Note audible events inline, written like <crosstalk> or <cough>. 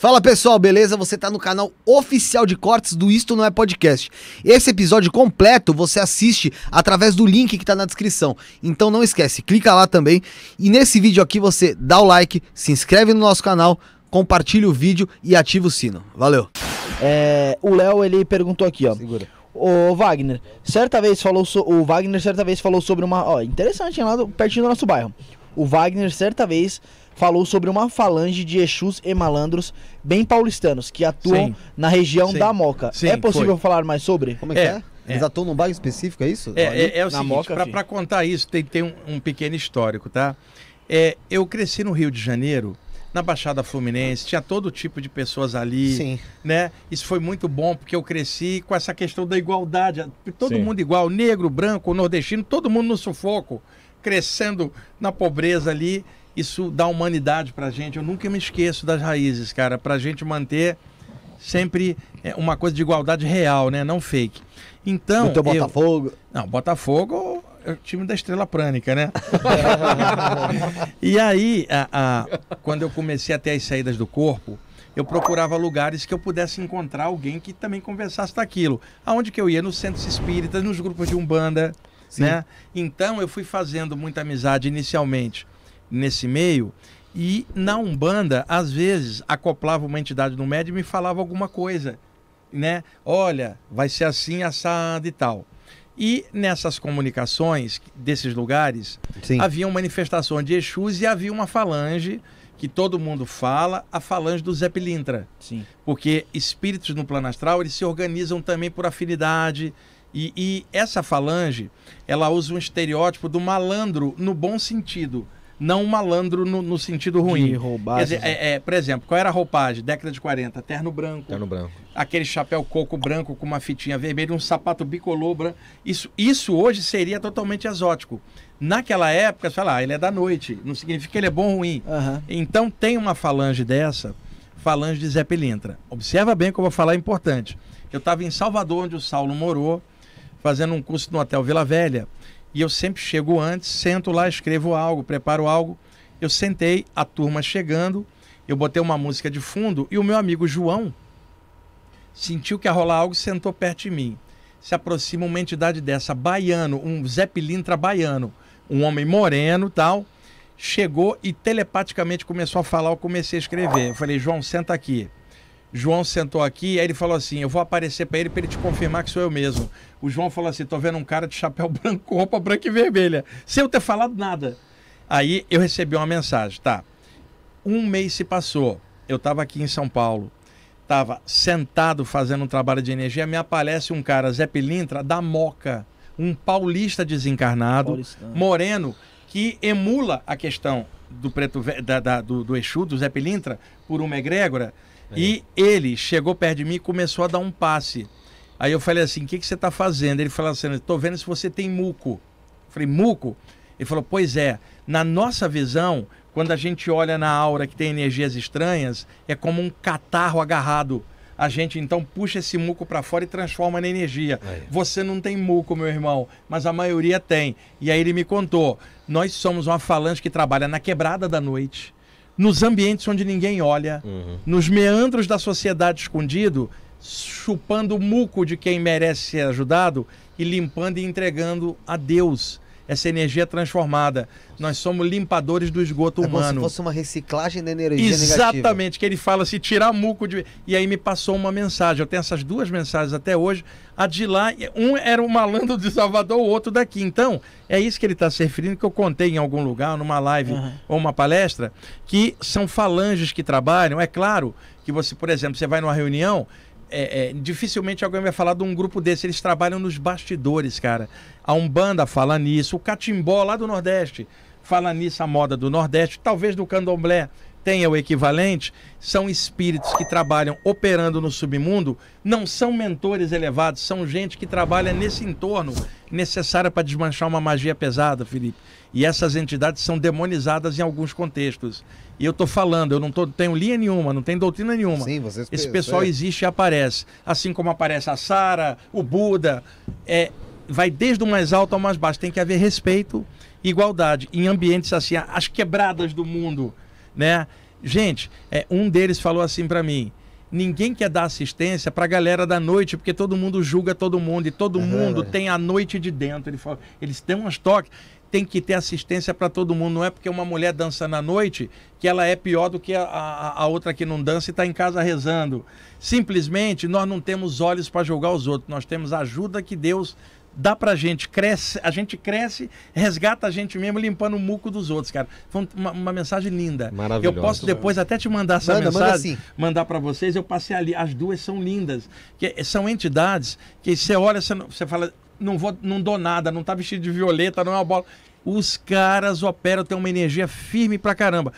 Fala pessoal, beleza? Você está no canal oficial de cortes do Isto Não É Podcast. Esse episódio completo você assiste através do link que está na descrição. Então não esquece, clica lá também. E nesse vídeo aqui você dá o like, se inscreve no nosso canal, compartilha o vídeo e ativa o sino. Valeu! É, o Léo ele perguntou aqui, ó. Segura. O Wagner, certa vez falou so... o Wagner certa vez falou sobre uma, ó, interessante lá do... pertinho do nosso bairro o Wagner certa vez falou sobre uma falange de Exus e malandros bem paulistanos que atuam Sim. na região Sim. da Moca. Sim, é possível foi. falar mais sobre? Como é, é. que é? é? Eles atuam num bairro específico, é isso? É, é, é o seguinte, para contar isso, tem, tem um, um, pequeno histórico, tá? É, eu cresci no Rio de Janeiro, na Baixada Fluminense, tinha todo tipo de pessoas ali, Sim. né? Isso foi muito bom porque eu cresci com essa questão da igualdade, todo Sim. mundo igual, negro, branco, nordestino, todo mundo no sufoco, crescendo na pobreza ali, isso dá humanidade pra gente. Eu nunca me esqueço das raízes, cara, pra gente manter sempre eh, uma coisa de igualdade real, né? Não fake. Então. o Botafogo. Eu... Não, Botafogo é o time da Estrela Prânica, né? <laughs> e aí, a, a... quando eu comecei a ter as saídas do corpo, eu procurava lugares que eu pudesse encontrar alguém que também conversasse daquilo. Aonde que eu ia? Nos centros espíritas, nos grupos de Umbanda. Sim. né? Então eu fui fazendo muita amizade inicialmente nesse meio e na Umbanda, às vezes, acoplava uma entidade no médio e me falava alguma coisa, né? Olha, vai ser assim, assado e tal. E nessas comunicações desses lugares, Sim. haviam manifestações de Exus e havia uma falange que todo mundo fala, a falange do Zé Pilintra. Sim. Porque espíritos no plano astral, eles se organizam também por afinidade, e, e essa falange, ela usa um estereótipo do malandro no bom sentido não malandro no, no sentido ruim. roubar roubagem. Dizer, é, é, por exemplo, qual era a roupagem? Década de 40, terno branco. Terno branco. Aquele chapéu coco branco com uma fitinha vermelha, um sapato bicolor branco. Isso, isso hoje seria totalmente exótico. Naquela época, você fala, ah, ele é da noite, não significa que ele é bom ou ruim. Uhum. Então tem uma falange dessa, falange de Zé Pelintra. Observa bem que eu vou falar, é importante. Eu estava em Salvador, onde o Saulo morou, fazendo um curso no Hotel Vila Velha. E eu sempre chego antes, sento lá, escrevo algo, preparo algo. Eu sentei, a turma chegando, eu botei uma música de fundo e o meu amigo João sentiu que ia rolar algo e sentou perto de mim. Se aproxima uma entidade dessa, baiano, um Zé Pilintra baiano, um homem moreno tal. Chegou e telepaticamente começou a falar, eu comecei a escrever. Eu falei, João, senta aqui. João sentou aqui, aí ele falou assim: Eu vou aparecer para ele para ele te confirmar que sou eu mesmo. O João falou assim: Tô vendo um cara de chapéu <laughs> branco, roupa branca e vermelha, sem eu ter falado nada. Aí eu recebi uma mensagem, tá? Um mês se passou, eu estava aqui em São Paulo, estava sentado fazendo um trabalho de energia, me aparece um cara, Zé Pilintra, da Moca, um paulista desencarnado, moreno, que emula a questão do preto da, da, do, do Exu, do Zé Pilintra, por uma egrégora. E é. ele chegou perto de mim e começou a dar um passe. Aí eu falei assim: o que, que você está fazendo? Ele falou assim: estou vendo se você tem muco. Eu falei: muco? Ele falou: pois é. Na nossa visão, quando a gente olha na aura que tem energias estranhas, é como um catarro agarrado. A gente então puxa esse muco para fora e transforma na energia. Você não tem muco, meu irmão, mas a maioria tem. E aí ele me contou: nós somos uma falange que trabalha na quebrada da noite nos ambientes onde ninguém olha, uhum. nos meandros da sociedade escondido, chupando o muco de quem merece ser ajudado e limpando e entregando a Deus essa energia transformada. Nós somos limpadores do esgoto é humano. Como se fosse uma reciclagem da energia Exatamente, negativa. que ele fala se assim, tirar muco de. E aí me passou uma mensagem. Eu tenho essas duas mensagens até hoje. A de lá, um era o malandro de Salvador, o outro daqui. Então, é isso que ele está se referindo, que eu contei em algum lugar, numa live uhum. ou uma palestra, que são falanges que trabalham. É claro que você, por exemplo, você vai numa reunião é, é, dificilmente alguém vai falar de um grupo desse. Eles trabalham nos bastidores, cara. A Umbanda fala nisso, o Catimbó lá do Nordeste fala nisso, a moda do Nordeste, talvez do Candomblé tenha o equivalente, são espíritos que trabalham operando no submundo, não são mentores elevados, são gente que trabalha nesse entorno necessária para desmanchar uma magia pesada, Felipe. E essas entidades são demonizadas em alguns contextos. E eu estou falando, eu não tô, tenho linha nenhuma, não tenho doutrina nenhuma. Sim, vocês Esse pessoal é. existe e aparece. Assim como aparece a Sara, o Buda. É, vai desde o mais alto ao mais baixo. Tem que haver respeito e igualdade. Em ambientes assim, as quebradas do mundo né? Gente, é, um deles falou assim para mim: ninguém quer dar assistência para a galera da noite, porque todo mundo julga todo mundo e todo uhum. mundo tem a noite de dentro. Ele fala, eles têm umas toques, tem que ter assistência para todo mundo. Não é porque uma mulher dança na noite que ela é pior do que a, a, a outra que não dança e está em casa rezando. Simplesmente nós não temos olhos para julgar os outros, nós temos a ajuda que Deus dá pra gente, cresce, a gente cresce, resgata a gente mesmo limpando o muco dos outros, cara. Foi uma, uma mensagem linda. Maravilhosa. Eu posso depois até te mandar essa manda, mensagem, manda assim. mandar para vocês, eu passei ali, as duas são lindas, que são entidades que você olha, você, você fala, não vou, não dou nada, não tá vestido de violeta, não é uma bola. Os caras operam, tem uma energia firme pra caramba.